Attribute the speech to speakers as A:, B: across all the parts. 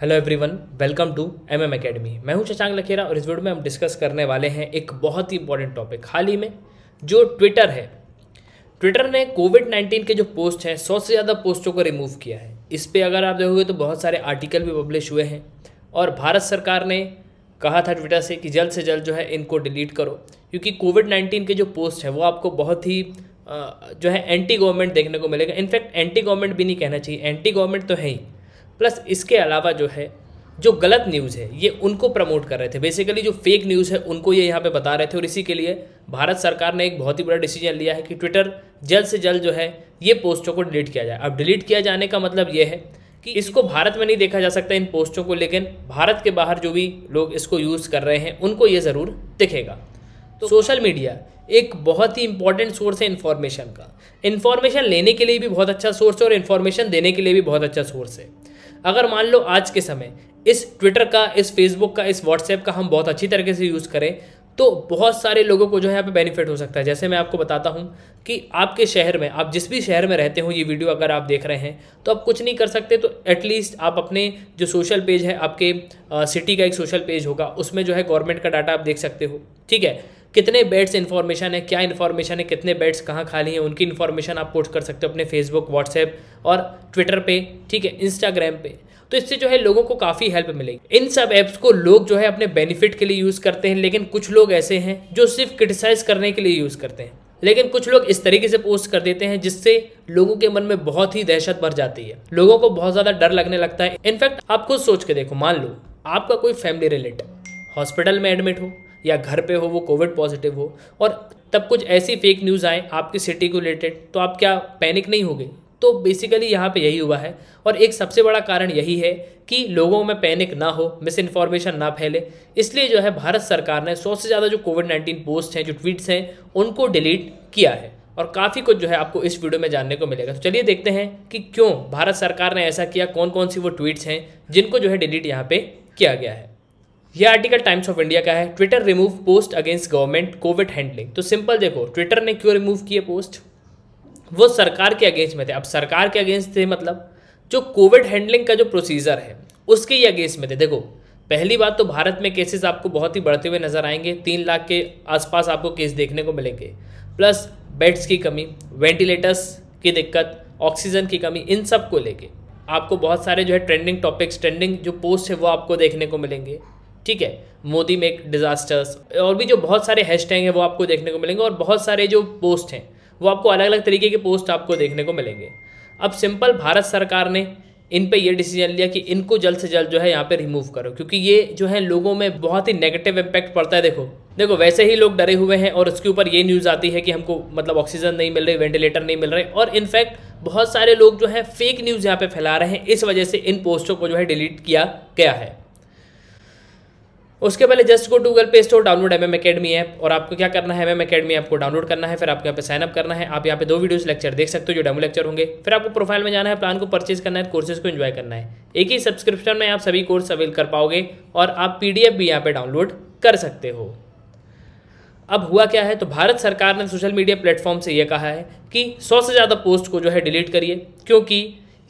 A: hello everyone welcome to MM academy मैं हूं शशांक लखेरा और इस वीडियो में हम डिस्कस करने वाले हैं एक बहुत ही इंपॉर्टेंट टॉपिक हाल ही में जो ट्विटर है ट्विटर ने कोविड नाइन्टीन के जो पोस्ट हैं सौ से ज़्यादा पोस्टों को रिमूव किया है इस पर अगर आप देखोगे तो बहुत सारे आर्टिकल भी पब्लिश हुए हैं और भारत सरकार ने कहा था ट्विटर से कि जल्द से जल्द जो है इनको डिलीट करो क्योंकि कोविड नाइन्टीन के जो पोस्ट हैं वो आपको बहुत ही जो है एंटी गवर्नमेंट देखने को मिलेगा इनफैक्ट एंटी गवर्नमेंट भी नहीं कहना चाहिए एंटी गवर्नमेंट तो है ही प्लस इसके अलावा जो है जो गलत न्यूज़ है ये उनको प्रमोट कर रहे थे बेसिकली जो फेक न्यूज़ है उनको ये यहाँ पे बता रहे थे और इसी के लिए भारत सरकार ने एक बहुत ही बड़ा डिसीजन लिया है कि ट्विटर जल्द से जल्द जो है ये पोस्टों को डिलीट किया जाए अब डिलीट किया जाने का मतलब ये है कि इसको भारत में नहीं देखा जा सकता इन पोस्टों को लेकिन भारत के बाहर जो भी लोग इसको यूज़ कर रहे हैं उनको ये ज़रूर दिखेगा तो सोशल मीडिया एक बहुत ही इंपॉर्टेंट सोर्स है इन्फॉर्मेशन का इन्फॉर्मेशन लेने के लिए भी बहुत अच्छा सोर्स है और इन्फॉर्मेशन देने के लिए भी बहुत अच्छा सोर्स है अगर मान लो आज के समय इस ट्विटर का इस फेसबुक का इस व्हाट्सएप का हम बहुत अच्छी तरीके से यूज़ करें तो बहुत सारे लोगों को जो है यहाँ पे बेनिफिट हो सकता है जैसे मैं आपको बताता हूँ कि आपके शहर में आप जिस भी शहर में रहते हो ये वीडियो अगर आप देख रहे हैं तो आप कुछ नहीं कर सकते तो एटलीस्ट आप अपने जो सोशल पेज है आपके सिटी का एक सोशल पेज होगा उसमें जो है गवर्नमेंट का डाटा आप देख सकते हो ठीक है कितने बेड्स इन्फॉर्मेशन है क्या इन्फॉर्मेशन है कितने बेड्स कहाँ खाली हैं उनकी इन्फॉर्मेशन आप पोस्ट कर सकते हो अपने फेसबुक व्हाट्सएप और ट्विटर पे ठीक है इंस्टाग्राम पे तो इससे जो है लोगों को काफ़ी हेल्प मिलेगी इन सब ऐप्स को लोग जो है अपने बेनिफिट के लिए यूज़ करते हैं लेकिन कुछ लोग ऐसे हैं जो सिर्फ क्रिटिसाइज़ करने के लिए यूज़ करते हैं लेकिन कुछ लोग इस तरीके से पोस्ट कर देते हैं जिससे लोगों के मन में बहुत ही दहशत भर जाती है लोगों को बहुत ज़्यादा डर लगने लगता है इनफैक्ट आप खुद सोच के देखो मान लो आपका कोई फैमिली रिलेटिव हॉस्पिटल में एडमिट हो या घर पे हो वो कोविड पॉजिटिव हो और तब कुछ ऐसी फेक न्यूज़ आए आपकी सिटी को रिलेटेड तो आप क्या पैनिक नहीं गए तो बेसिकली यहाँ पे यही हुआ है और एक सबसे बड़ा कारण यही है कि लोगों में पैनिक ना हो मिस इन्फॉर्मेशन ना फैले इसलिए जो है भारत सरकार ने सौ से ज़्यादा जो कोविड नाइन्टीन पोस्ट हैं जो ट्वीट्स हैं उनको डिलीट किया है और काफ़ी कुछ जो है आपको इस वीडियो में जानने को मिलेगा तो चलिए देखते हैं कि क्यों भारत सरकार ने ऐसा किया कौन कौन सी वो ट्वीट्स हैं जिनको जो है डिलीट यहाँ पर किया गया है यह आर्टिकल टाइम्स ऑफ इंडिया का है Twitter remove post against government COVID handling तो सिंपल देखो ट्विटर ने क्यों रिमूव किए पोस्ट वो सरकार के अगेंस्ट में थे अब सरकार के अगेंस्ट थे मतलब जो कोविड हैंडलिंग का जो प्रोसीजर है उसके ही अगेंस्ट में थे देखो पहली बात तो भारत में केसेस आपको बहुत ही बढ़ते हुए नजर आएंगे तीन लाख के आसपास आपको केस देखने को मिलेंगे प्लस बेड्स की कमी वेंटिलेटर्स की दिक्कत ऑक्सीजन की कमी इन सब को लेके आपको बहुत सारे जो है ट्रेंडिंग टॉपिक्स ट्रेंडिंग जो पोस्ट है वो आपको देखने को मिलेंगे ठीक है मोदी मेक डिज़ास्टर्स और भी जो बहुत सारे हैशटैग हैं वो आपको देखने को मिलेंगे और बहुत सारे जो पोस्ट हैं वो आपको अलग अलग तरीके के पोस्ट आपको देखने को मिलेंगे अब सिंपल भारत सरकार ने इन पे ये डिसीजन लिया कि इनको जल्द से जल्द जो है यहाँ पे रिमूव करो क्योंकि ये जो है लोगों में बहुत ही नेगेटिव इम्पैक्ट पड़ता है देखो देखो वैसे ही लोग डरे हुए हैं और उसके ऊपर ये न्यूज़ आती है कि हमको मतलब ऑक्सीजन नहीं मिल रही वेंटिलेटर नहीं मिल रहे और इनफैक्ट बहुत सारे लोग जो है फेक न्यूज़ यहाँ पे फैला रहे हैं इस वजह से इन पोस्टों को जो है डिलीट किया गया है उसके पहले just go Google play store download M M academy app और आपको क्या करना है एम एम अकेडमी ऐप को डाउनलोड करना है फिर आपको यहाँ पे साइनअप करना है आप यहाँ पे दो वीडियोस लेक्चर देख सकते हो जो डेमो लेक्चर होंगे फिर आपको प्रोफाइल में जाना है प्लान को परचेज करना है कोर्सेज को इन्जॉय करना है एक ही सब्सक्रिप्शन में आप सभी कोर्स अवेल कर पाओगे और आप पी भी यहाँ पर डाउनलोड कर सकते हो अब हुआ क्या है तो भारत सरकार ने सोशल मीडिया प्लेटफॉर्म से यह कहा है कि सौ से ज़्यादा पोस्ट को जो है डिलीट करिए क्योंकि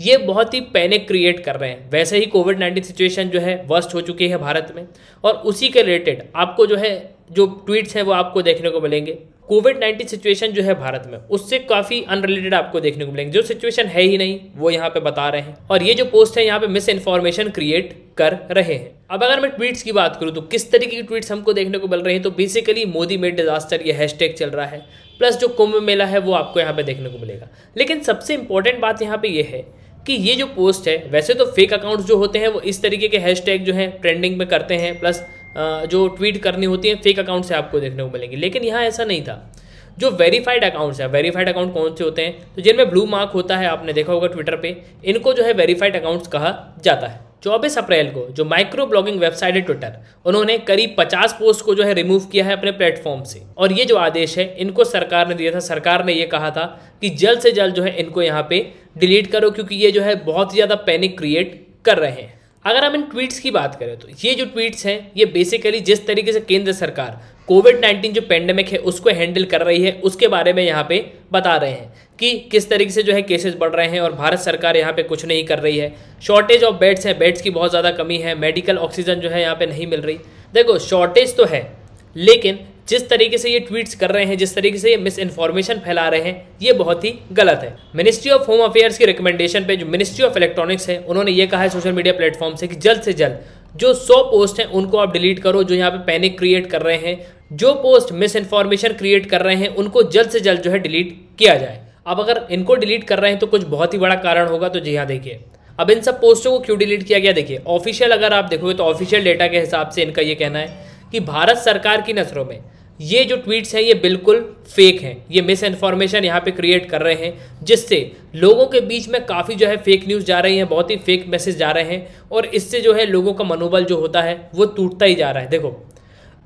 A: ये बहुत ही पैनिक क्रिएट कर रहे हैं वैसे ही कोविड नाइन्टीन सिचुएशन जो है वर्स्ट हो चुकी है भारत में और उसी के रिलेटेड आपको जो है जो ट्वीट्स हैं वो आपको देखने को मिलेंगे कोविड नाइन्टीन सिचुएशन जो है भारत में उससे काफ़ी अनरिलेटेड आपको देखने को मिलेंगे जो सिचुएशन है ही नहीं वो यहाँ पे बता रहे हैं और ये जो पोस्ट है यहाँ पे मिस इन्फॉर्मेशन क्रिएट कर रहे हैं अब अगर मैं ट्वीट्स की बात करूँ तो किस तरीके की ट्वीट्स हमको देखने को मिल रही हैं तो बेसिकली मोदी मेड डिजास्टर ये हैशटैग चल रहा है प्लस जो कुंभ मेला है वो आपको यहाँ पे देखने को मिलेगा लेकिन सबसे इंपॉर्टेंट बात यहाँ पे ये यह है कि ये जो पोस्ट है वैसे तो फेक अकाउंट्स जो होते हैं वो इस तरीके के हैशटैग जो हैं ट्रेंडिंग में करते हैं प्लस जो ट्वीट करनी होती है फेक अकाउंट से आपको देखने को मिलेंगे लेकिन यहाँ ऐसा नहीं था जो वेरीफाइड अकाउंट्स हैं वेरीफाइड अकाउंट कौन से होते हैं तो जिनमें ब्लू मार्क होता है आपने देखा होगा ट्विटर पे इनको जो है वेरीफाइड अकाउंट्स कहा जाता है 24 अप्रैल को जो माइक्रो ब्लॉगिंग वेबसाइट है ट्विटर उन्होंने करीब 50 पोस्ट को जो है रिमूव किया है अपने प्लेटफॉर्म से और ये जो आदेश है इनको सरकार ने दिया था सरकार ने ये कहा था कि जल्द से जल्द जो है इनको यहाँ पे डिलीट करो क्योंकि ये जो है बहुत ज़्यादा पैनिक क्रिएट कर रहे हैं अगर हम इन ट्वीट्स की बात करें तो ये जो ट्वीट्स हैं ये बेसिकली जिस तरीके से केंद्र सरकार कोविड नाइन्टीन जो पेंडेमिक है उसको हैंडल कर रही है उसके बारे में यहाँ पे बता रहे हैं कि किस तरीके से जो है केसेस बढ़ रहे हैं और भारत सरकार यहाँ पे कुछ नहीं कर रही है शॉर्टेज ऑफ बेड्स है बेड्स की बहुत ज़्यादा कमी है मेडिकल ऑक्सीजन जो है यहाँ पे नहीं मिल रही देखो शॉर्टेज तो है लेकिन जिस तरीके से ये ट्वीट्स कर रहे हैं जिस तरीके से ये मिस इन्फॉर्मेशन फैला रहे हैं ये बहुत ही गलत है मिनिस्ट्री ऑफ होम अफेयर्स की रिकमेंडेशन पे जो मिनिस्ट्री ऑफ इलेक्ट्रॉनिक्स है उन्होंने ये कहा है सोशल मीडिया प्लेटफॉर्म से कि जल्द से जल्द जो सौ पोस्ट हैं उनको आप डिलीट करो जो यहाँ पे पैनिक क्रिएट कर रहे हैं जो पोस्ट मिस इन्फॉर्मेशन क्रिएट कर रहे हैं उनको जल्द से जल्द जो है डिलीट किया जाए अब अगर इनको डिलीट कर रहे हैं तो कुछ बहुत ही बड़ा कारण होगा तो जी हाँ देखिए अब इन सब पोस्टों को क्यों डिलीट किया गया देखिए ऑफिशियल अगर आप देखोगे तो ऑफिशियल डेटा के हिसाब से इनका ये कहना है कि भारत सरकार की नज़रों में ये जो ट्वीट्स हैं ये बिल्कुल फेक हैं ये मिस इन्फॉर्मेशन यहाँ पे क्रिएट कर रहे हैं जिससे लोगों के बीच में काफ़ी जो है फेक न्यूज़ जा रही है बहुत ही फेक मैसेज जा रहे हैं और इससे जो है लोगों का मनोबल जो होता है वो टूटता ही जा रहा है देखो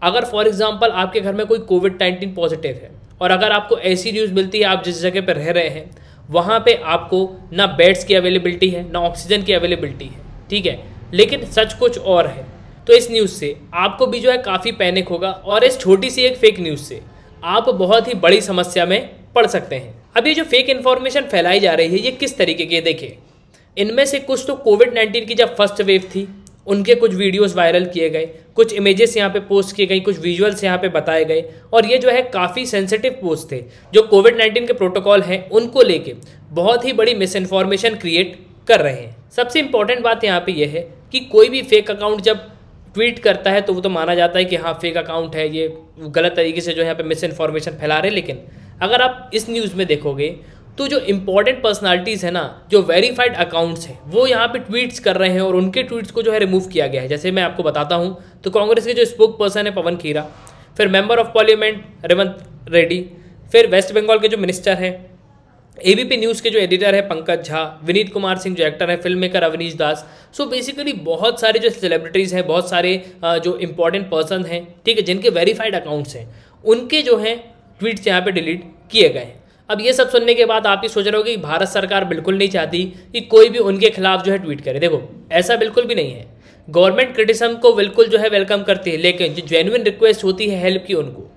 A: अगर फॉर एग्जाम्पल आपके घर में कोई कोविड नाइन्टीन पॉजिटिव है और अगर आपको ऐसी न्यूज़ मिलती है आप जिस जगह पर रह रहे हैं वहाँ पे आपको ना बेड्स की अवेलेबिलिटी है ना ऑक्सीजन की अवेलेबिलिटी है ठीक है लेकिन सच कुछ और है तो इस न्यूज़ से आपको भी जो है काफ़ी पैनिक होगा और इस छोटी सी एक फेक न्यूज़ से आप बहुत ही बड़ी समस्या में पड़ सकते हैं अब ये जो फेक इन्फॉर्मेशन फैलाई जा रही है ये किस तरीके की देखिए इनमें से कुछ तो कोविड नाइन्टीन की जब फर्स्ट वेव थी उनके कुछ वीडियोस वायरल किए गए कुछ इमेजेस यहाँ पे पोस्ट किए गई कुछ विजुअल्स यहाँ पे बताए गए और ये जो है काफ़ी सेंसिटिव पोस्ट थे जो कोविड नाइन्टीन के प्रोटोकॉल हैं उनको लेके बहुत ही बड़ी मिस इन्फॉर्मेशन क्रिएट कर रहे हैं सबसे इंपॉर्टेंट बात यहाँ पे यह है कि कोई भी फेक अकाउंट जब ट्वीट करता है तो वो तो माना जाता है कि हाँ फेक अकाउंट है ये गलत तरीके से जो यहाँ पे मिस इन्फॉर्मेशन फैला रहे लेकिन अगर आप इस न्यूज़ में देखोगे तो जो इम्पॉर्टेंट पर्सनालिटीज़ है ना जो वेरीफाइड अकाउंट्स हैं वो यहाँ पे ट्वीट्स कर रहे हैं और उनके ट्वीट्स को जो है रिमूव किया गया है जैसे मैं आपको बताता हूँ तो कांग्रेस के जो स्पोक पर्सन है पवन खीरा फिर member of parliament Revanth Reddy फिर वेस्ट बंगाल के जो मिनिस्टर हैं एबीपी न्यूज़ के जो एडिटर है पंकज झा विनीत कुमार सिंह जो एक्टर है film maker Avinash Das so so basically बहुत सारे जो सेलिब्रिटीज़ हैं बहुत सारे जो इंपॉर्टेंट पर्सन हैं ठीक है जिनके वेरीफाइड अकाउंट्स हैं उनके जो हैं ट्वीट्स यहाँ पे डिलीट किए गए हैं अब ये सब सुनने के बाद आप ही सोच रहे हो कि भारत सरकार बिल्कुल नहीं चाहती कि कोई भी उनके खिलाफ जो है ट्वीट करे देखो ऐसा बिल्कुल भी नहीं है गवर्नमेंट क्रिटिसम को बिल्कुल जो है वेलकम करती है लेकिन जो जेन्यन रिक्वेस्ट होती है हेल्प की उनको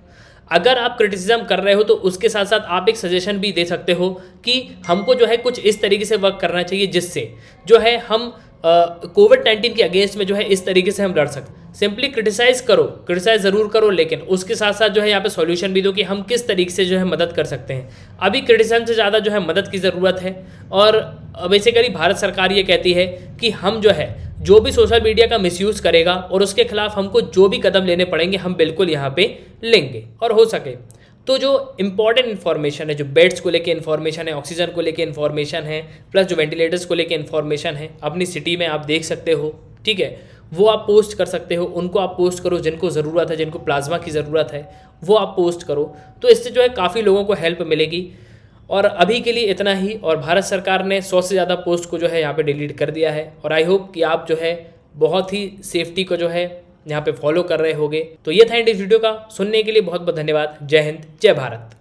A: अगर आप क्रिटिसिज्म कर रहे हो तो उसके साथ साथ आप एक सजेशन भी दे सकते हो कि हमको जो है कुछ इस तरीके से वर्क करना चाहिए जिससे जो है हम कोविड नाइन्टीन के अगेंस्ट में जो है इस तरीके से हम लड़ सकते सिंपली क्रिटिसाइज करो क्रिटिसाइज ज़रूर करो लेकिन उसके साथ साथ जो है यहाँ पे सॉल्यूशन भी दो कि हम किस तरीके से जो है मदद कर सकते हैं अभी क्रिटिसाइज से ज़्यादा जो है मदद की ज़रूरत है और बेसिकली भारत सरकार ये कहती है कि हम जो है जो भी सोशल मीडिया का मिसयूज़ करेगा और उसके खिलाफ हमको जो भी कदम लेने पड़ेंगे हम बिल्कुल यहाँ पे लेंगे और हो सके तो जो इंपॉर्टेंट इन्फॉर्मेशन है जो बेड्स को लेकर इन्फॉर्मेशन है ऑक्सीजन को लेके इन्फॉर्मेशन है प्लस जो वेंटिलेटर्स को लेकर इन्फॉर्मेशन है अपनी सिटी में आप देख सकते हो ठीक है वो आप पोस्ट कर सकते हो उनको आप पोस्ट करो जिनको ज़रूरत है जिनको प्लाज्मा की ज़रूरत है वो आप पोस्ट करो तो इससे जो है काफ़ी लोगों को हेल्प मिलेगी और अभी के लिए इतना ही और भारत सरकार ने सौ से ज़्यादा पोस्ट को जो है यहाँ पे डिलीट कर दिया है और आई होप कि आप जो है बहुत ही सेफ्टी को जो है यहाँ पे फॉलो कर रहे होगे तो ये था इंडिस वीडियो का सुनने के लिए बहुत बहुत धन्यवाद जय हिंद जय भारत